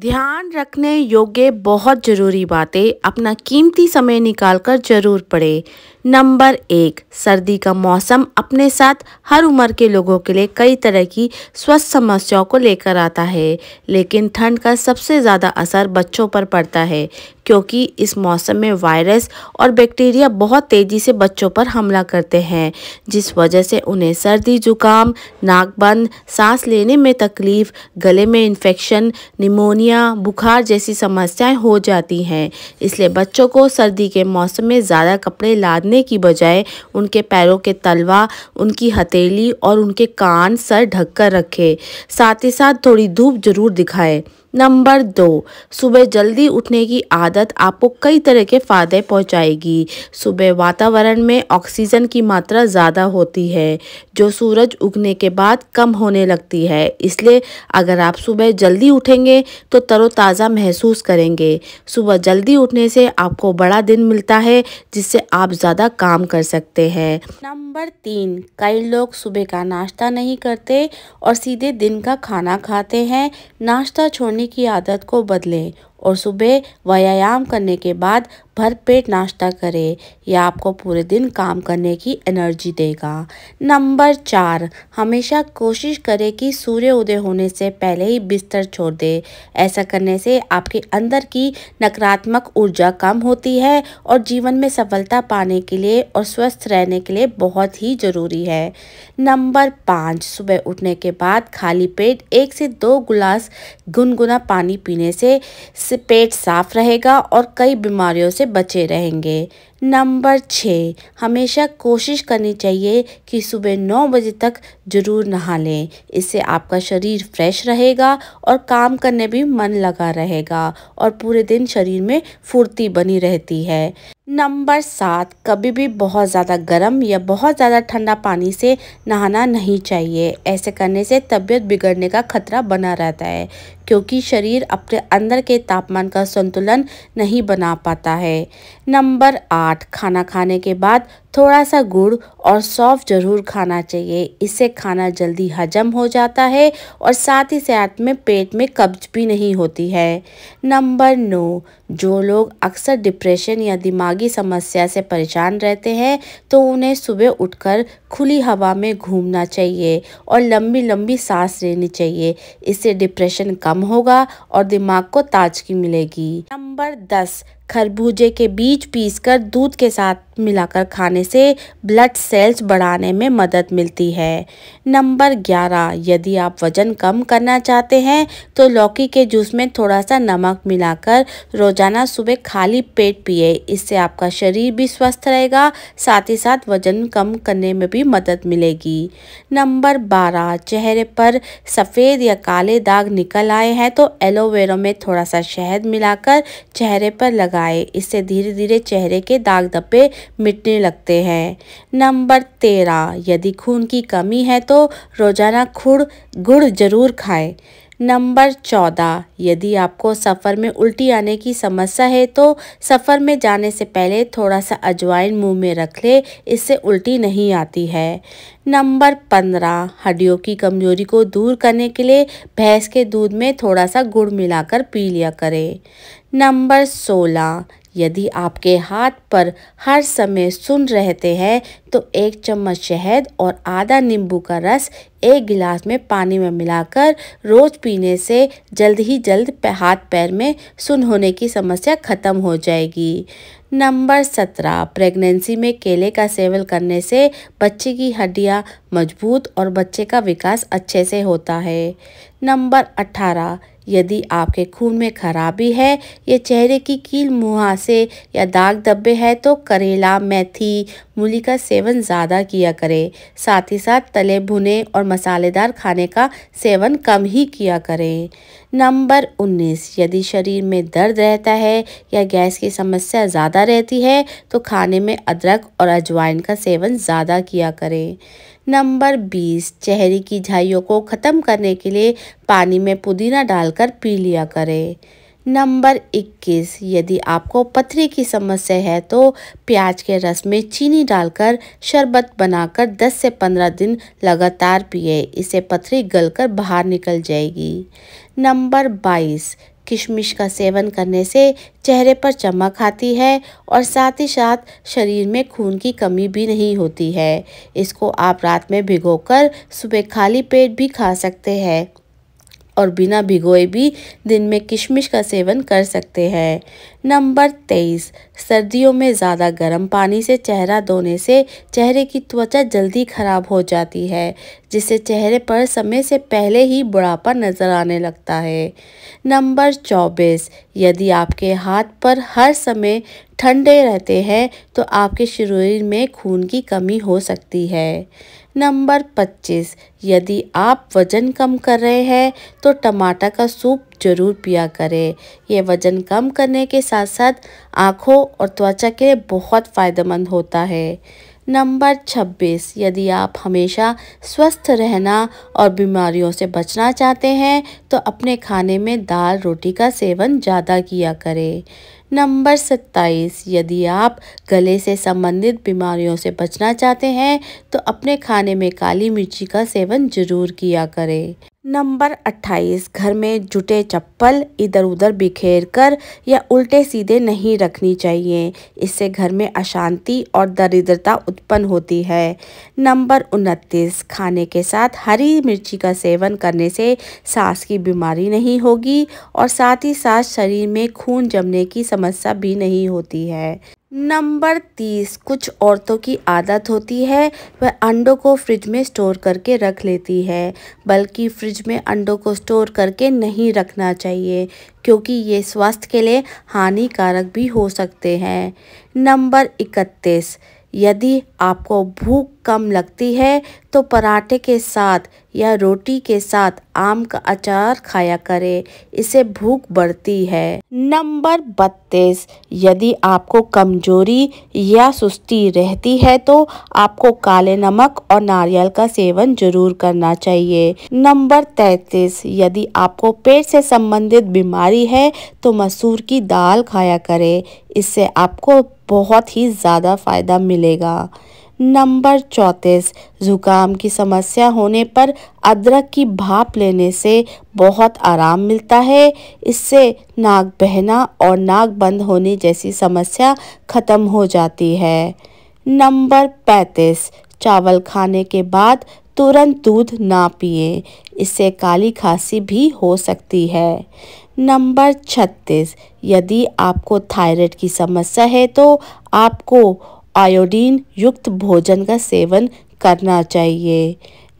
ध्यान रखने योग्य बहुत ज़रूरी बातें अपना कीमती समय निकालकर ज़रूर पढ़े नंबर एक सर्दी का मौसम अपने साथ हर उम्र के लोगों के लिए कई तरह की स्वस्थ समस्याओं को लेकर आता है लेकिन ठंड का सबसे ज़्यादा असर बच्चों पर पड़ता है क्योंकि इस मौसम में वायरस और बैक्टीरिया बहुत तेज़ी से बच्चों पर हमला करते हैं जिस वजह से उन्हें सर्दी जुकाम नाक बंद सांस लेने में तकलीफ़ गले में इन्फेक्शन निमोनिया बुखार जैसी समस्याएं हो जाती हैं इसलिए बच्चों को सर्दी के मौसम में ज़्यादा कपड़े लादने की बजाय उनके पैरों के तलवा उनकी हथेली और उनके कान सर ढक कर रखें साथ ही साथ थोड़ी धूप जरूर दिखाएं नंबर दो सुबह जल्दी उठने की आदत आपको कई तरह के फ़ायदे पहुंचाएगी सुबह वातावरण में ऑक्सीजन की मात्रा ज़्यादा होती है जो सूरज उगने के बाद कम होने लगती है इसलिए अगर आप सुबह जल्दी उठेंगे तो तरोताज़ा महसूस करेंगे सुबह जल्दी उठने से आपको बड़ा दिन मिलता है जिससे आप ज़्यादा काम कर सकते हैं नंबर तीन कई लोग सुबह का नाश्ता नहीं करते और सीधे दिन का खाना खाते हैं नाश्ता छोड़ने की आदत को बदलें और सुबह व्यायाम करने के बाद भरपेट नाश्ता करें यह आपको पूरे दिन काम करने की एनर्जी देगा नंबर चार हमेशा कोशिश करें कि सूर्य उदय होने से पहले ही बिस्तर छोड़ दें ऐसा करने से आपके अंदर की नकारात्मक ऊर्जा कम होती है और जीवन में सफलता पाने के लिए और स्वस्थ रहने के लिए बहुत ही ज़रूरी है नंबर पाँच सुबह उठने के बाद खाली पेट एक से दो गिलास गुनगुना पानी पीने से इससे पेट साफ रहेगा और कई बीमारियों से बचे रहेंगे नंबर छः हमेशा कोशिश करनी चाहिए कि सुबह नौ बजे तक ज़रूर नहा लें इससे आपका शरीर फ्रेश रहेगा और काम करने भी मन लगा रहेगा और पूरे दिन शरीर में फुर्ती बनी रहती है नंबर सात कभी भी बहुत ज़्यादा गर्म या बहुत ज़्यादा ठंडा पानी से नहाना नहीं चाहिए ऐसे करने से तबीयत बिगड़ने का खतरा बना रहता है क्योंकि शरीर अपने अंदर के तापमान का संतुलन नहीं बना पाता है नंबर आठ खाना खाने के बाद थोड़ा सा गुड़ और सौफ जरूर खाना चाहिए इससे खाना जल्दी हजम हो जाता है और साथ ही साथ में पेट में कब्ज भी नहीं होती है नंबर नौ जो लोग अक्सर डिप्रेशन या दिमागी समस्या से परेशान रहते हैं तो उन्हें सुबह उठकर खुली हवा में घूमना चाहिए और लंबी लंबी सांस लेनी चाहिए इससे डिप्रेशन कम कम होगा और दिमाग को ताजगी मिलेगी नंबर दस खरबूजे के बीज पीसकर दूध के साथ मिलाकर खाने से ब्लड सेल्स बढ़ाने में मदद मिलती है नंबर ग्यारह यदि आप वज़न कम करना चाहते हैं तो लौकी के जूस में थोड़ा सा नमक मिलाकर रोज़ाना सुबह खाली पेट पिए इससे आपका शरीर भी स्वस्थ रहेगा साथ ही साथ वज़न कम करने में भी मदद मिलेगी नंबर बारह चेहरे पर सफ़ेद या काले दाग निकल आए हैं तो एलोवेरा में थोड़ा सा शहद मिलाकर चेहरे पर लगा लगाएं इससे धीरे धीरे चेहरे के दाग धब्बे मिटने लगते हैं नंबर तेरह यदि खून की कमी है तो रोज़ाना खुड़ गुड़ ज़रूर खाएं नंबर चौदह यदि आपको सफ़र में उल्टी आने की समस्या है तो सफ़र में जाने से पहले थोड़ा सा अजवाइन मुंह में रख ले इससे उल्टी नहीं आती है नंबर पंद्रह हड्डियों की कमजोरी को दूर करने के लिए भैंस के दूध में थोड़ा सा गुड़ मिलाकर पी लिया करें नंबर सोलह यदि आपके हाथ पर हर समय सुन रहते हैं तो एक चम्मच शहद और आधा नींबू का रस एक गिलास में पानी में मिलाकर रोज पीने से जल्द ही जल्द हाथ पैर में सुन होने की समस्या खत्म हो जाएगी नंबर सत्रह प्रेगनेंसी में केले का सेवन करने से बच्चे की हड्डियाँ मजबूत और बच्चे का विकास अच्छे से होता है नंबर अट्ठारह यदि आपके खून में खराबी है या चेहरे की कील मुहासे या दाग धब्बे हैं तो करेला मेथी मूली का सेवन ज़्यादा किया करें साथ ही साथ तले भुने और मसालेदार खाने का सेवन कम ही किया करें नंबर 19 यदि शरीर में दर्द रहता है या गैस की समस्या ज़्यादा रहती है तो खाने में अदरक और अजवाइन का सेवन ज़्यादा किया करें नंबर 20 चेहरे की झाइयों को ख़त्म करने के लिए पानी में पुदीना डालकर पी लिया करें नंबर 21 यदि आपको पथरी की समस्या है तो प्याज के रस में चीनी डालकर शरबत बनाकर 10 से 15 दिन लगातार पिए इसे पथरी गलकर बाहर निकल जाएगी नंबर 22 किशमिश का सेवन करने से चेहरे पर चमक आती है और साथ ही साथ शरीर में खून की कमी भी नहीं होती है इसको आप रात में भिगोकर सुबह खाली पेट भी खा सकते हैं और बिना भिगोए भी दिन में किशमिश का सेवन कर सकते हैं नंबर तेईस सर्दियों में ज़्यादा गर्म पानी से चेहरा धोने से चेहरे की त्वचा जल्दी खराब हो जाती है जिससे चेहरे पर समय से पहले ही बुढ़ापा नज़र आने लगता है नंबर चौबीस यदि आपके हाथ पर हर समय ठंडे रहते हैं तो आपके शरीर में खून की कमी हो सकती है नंबर 25 यदि आप वज़न कम कर रहे हैं तो टमाटर का सूप जरूर पिया करें यह वज़न कम करने के साथ साथ आँखों और त्वचा के लिए बहुत फ़ायदेमंद होता है नंबर 26 यदि आप हमेशा स्वस्थ रहना और बीमारियों से बचना चाहते हैं तो अपने खाने में दाल रोटी का सेवन ज़्यादा किया करें नंबर सत्ताईस यदि आप गले से संबंधित बीमारियों से बचना चाहते हैं तो अपने खाने में काली मिर्ची का सेवन जरूर किया करें नंबर 28 घर में जुटे चप्पल इधर उधर बिखेर कर या उल्टे सीधे नहीं रखनी चाहिए इससे घर में अशांति और दरिद्रता उत्पन्न होती है नंबर 29 खाने के साथ हरी मिर्ची का सेवन करने से सांस की बीमारी नहीं होगी और साथ ही साथ शरीर में खून जमने की समस्या भी नहीं होती है नंबर तीस कुछ औरतों की आदत होती है वह अंडों को फ्रिज में स्टोर करके रख लेती है बल्कि फ्रिज में अंडों को स्टोर करके नहीं रखना चाहिए क्योंकि ये स्वास्थ्य के लिए हानिकारक भी हो सकते हैं नंबर इकतीस यदि आपको भूख कम लगती है तो पराठे के साथ या रोटी के साथ आम का अचार खाया करें इससे भूख बढ़ती है नंबर बत्तीस यदि आपको कमजोरी या सुस्ती रहती है तो आपको काले नमक और नारियल का सेवन जरूर करना चाहिए नंबर तैतीस यदि आपको पेट से संबंधित बीमारी है तो मसूर की दाल खाया करें इससे आपको बहुत ही ज़्यादा फ़ायदा मिलेगा नंबर चौंतीस ज़ुकाम की समस्या होने पर अदरक की भाप लेने से बहुत आराम मिलता है इससे नाक बहना और नाक बंद होने जैसी समस्या ख़त्म हो जाती है नंबर पैंतीस चावल खाने के बाद तुरंत दूध ना पिए इससे काली खांसी भी हो सकती है नंबर 36 यदि आपको थायराइड की समस्या है तो आपको आयोडीन युक्त भोजन का सेवन करना चाहिए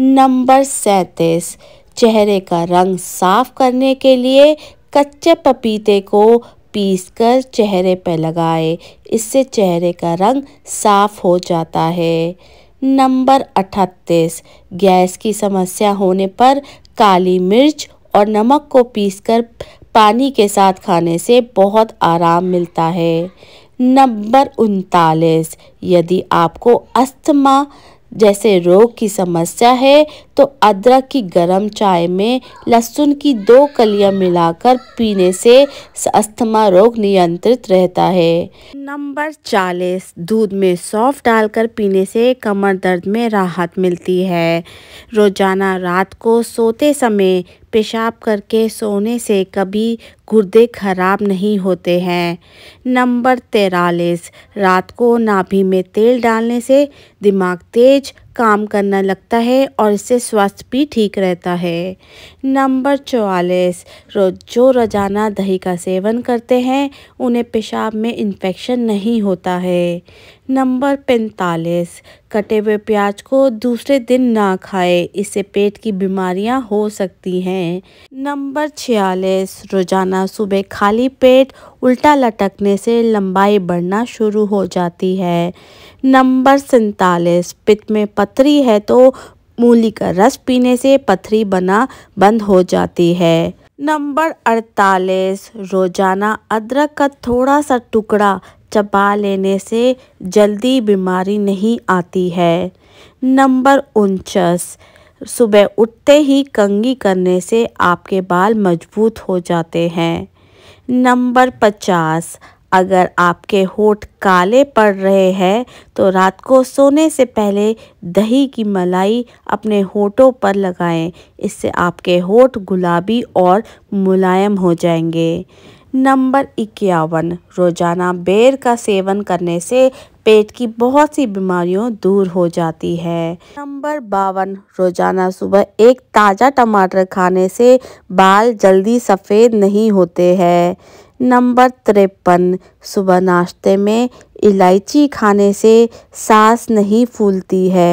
नंबर सैंतीस चेहरे का रंग साफ करने के लिए कच्चे पपीते को पीसकर चेहरे पर लगाएं इससे चेहरे का रंग साफ हो जाता है नंबर अठतीस गैस की समस्या होने पर काली मिर्च और नमक को पीसकर पानी के साथ खाने से बहुत आराम मिलता है नंबर उनतालीस यदि आपको अस्थमा जैसे रोग की समस्या है तो अदरक की गर्म चाय में लहसुन की दो कलियां मिलाकर पीने से अस्थमा रोग नियंत्रित रहता है नंबर चालीस दूध में सौफ डालकर पीने से कमर दर्द में राहत मिलती है रोजाना रात को सोते समय पेशाब करके सोने से कभी गुर्दे खराब नहीं होते हैं नंबर तेरालीस रात को नाभि में तेल डालने से दिमाग तेज काम करना लगता है और इससे स्वास्थ्य भी ठीक रहता है नंबर चौवालीस रोज जो रोज़ाना दही का सेवन करते हैं उन्हें पेशाब में इन्फेक्शन नहीं होता है नंबर पैंतालीस कटे हुए प्याज को दूसरे दिन ना खाएं इससे पेट की बीमारियां हो सकती हैं नंबर छियालीस रोजाना सुबह खाली पेट उल्टा लटकने से लंबाई बढ़ना शुरू हो जाती है नंबर सैतालीस पित्त में पथरी है तो मूली का रस पीने से पथरी बना बंद हो जाती है नंबर अड़तालीस रोजाना अदरक का थोड़ा सा टुकड़ा चबा लेने से जल्दी बीमारी नहीं आती है नंबर उनचास सुबह उठते ही कंगी करने से आपके बाल मजबूत हो जाते हैं नंबर पचास अगर आपके होठ काले पड़ रहे हैं तो रात को सोने से पहले दही की मलाई अपने होठों पर लगाएं इससे आपके होठ गुलाबी और मुलायम हो जाएंगे नंबर इक्यावन रोज़ाना बेर का सेवन करने से पेट की बहुत सी बीमारियों दूर हो जाती है नंबर बावन रोज़ाना सुबह एक ताज़ा टमाटर खाने से बाल जल्दी सफ़ेद नहीं होते हैं नंबर तिरपन सुबह नाश्ते में इलायची खाने से सांस नहीं फूलती है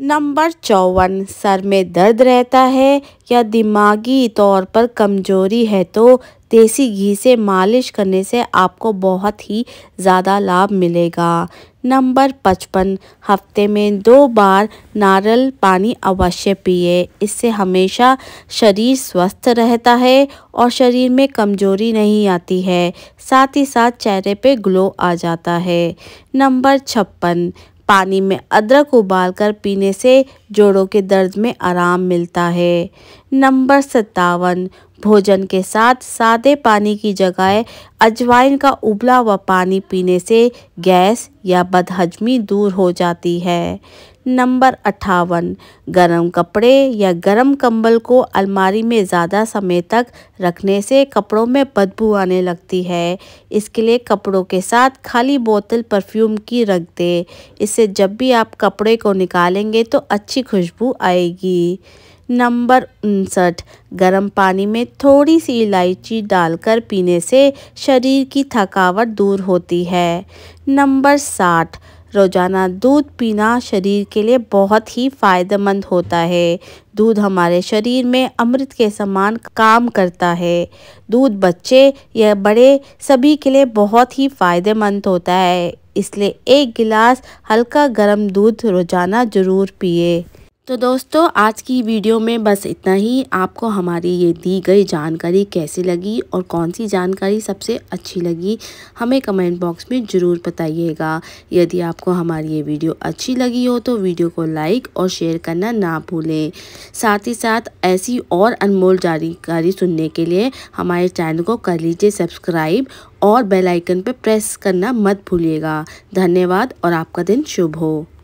नंबर चौवन सर में दर्द रहता है या दिमागी तौर पर कमजोरी है तो देसी घी से मालिश करने से आपको बहुत ही ज़्यादा लाभ मिलेगा नंबर पचपन हफ्ते में दो बार नारियल पानी अवश्य पिए इससे हमेशा शरीर स्वस्थ रहता है और शरीर में कमजोरी नहीं आती है साथ ही साथ चेहरे पे ग्लो आ जाता है नंबर छप्पन पानी में अदरक उबालकर पीने से जोड़ों के दर्द में आराम मिलता है नंबर सत्तावन भोजन के साथ सादे पानी की जगह अजवाइन का उबला हुआ पानी पीने से गैस या बदहजमी दूर हो जाती है नंबर अट्ठावन गर्म कपड़े या गर्म कंबल को अलमारी में ज़्यादा समय तक रखने से कपड़ों में बदबू आने लगती है इसके लिए कपड़ों के साथ खाली बोतल परफ्यूम की रख दें इससे जब भी आप कपड़े को निकालेंगे तो अच्छी खुशबू आएगी नंबर उनसठ गर्म पानी में थोड़ी सी इलायची डालकर पीने से शरीर की थकावट दूर होती है नंबर साठ रोज़ाना दूध पीना शरीर के लिए बहुत ही फ़ायदेमंद होता है दूध हमारे शरीर में अमृत के समान काम करता है दूध बच्चे या बड़े सभी के लिए बहुत ही फ़ायदेमंद होता है इसलिए एक गिलास हल्का गर्म दूध रोज़ाना ज़रूर पिए तो दोस्तों आज की वीडियो में बस इतना ही आपको हमारी ये दी गई जानकारी कैसी लगी और कौन सी जानकारी सबसे अच्छी लगी हमें कमेंट बॉक्स में ज़रूर बताइएगा यदि आपको हमारी ये वीडियो अच्छी लगी हो तो वीडियो को लाइक और शेयर करना ना भूलें साथ ही साथ ऐसी और अनमोल जानकारी सुनने के लिए हमारे चैनल को कर लीजिए सब्सक्राइब और बेलाइकन पर प्रेस करना मत भूलिएगा धन्यवाद और आपका दिन शुभ हो